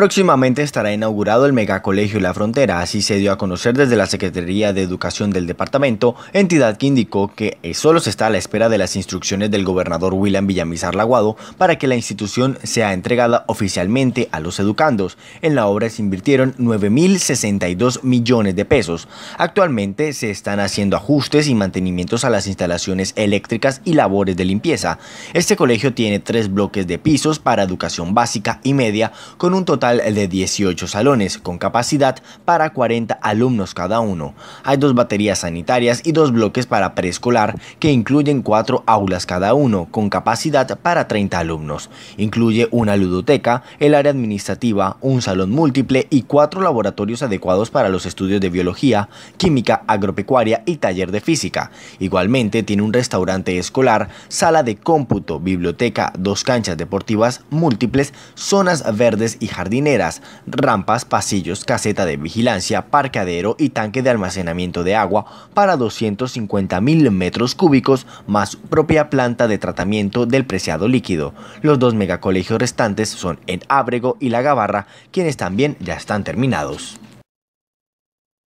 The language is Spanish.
Próximamente estará inaugurado el Megacolegio La Frontera, así se dio a conocer desde la Secretaría de Educación del departamento, entidad que indicó que eh, solo se está a la espera de las instrucciones del gobernador William Villamizar Laguado para que la institución sea entregada oficialmente a los educandos. En la obra se invirtieron 9.062 millones de pesos. Actualmente se están haciendo ajustes y mantenimientos a las instalaciones eléctricas y labores de limpieza. Este colegio tiene tres bloques de pisos para educación básica y media, con un total de 18 salones con capacidad para 40 alumnos cada uno. Hay dos baterías sanitarias y dos bloques para preescolar que incluyen cuatro aulas cada uno con capacidad para 30 alumnos. Incluye una ludoteca, el área administrativa, un salón múltiple y cuatro laboratorios adecuados para los estudios de biología, química, agropecuaria y taller de física. Igualmente tiene un restaurante escolar, sala de cómputo, biblioteca, dos canchas deportivas múltiples, zonas verdes y jardines rampas, pasillos, caseta de vigilancia, parqueadero y tanque de almacenamiento de agua para 250.000 metros cúbicos más propia planta de tratamiento del preciado líquido. Los dos megacolegios restantes son en Ábrego y La Gabarra, quienes también ya están terminados.